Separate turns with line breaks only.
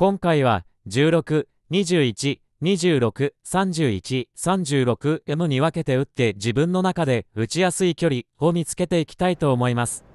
今回は16、21、26、31、36M に分けて打って自分の中で打ちやすい距離を見つけていきたいと思います。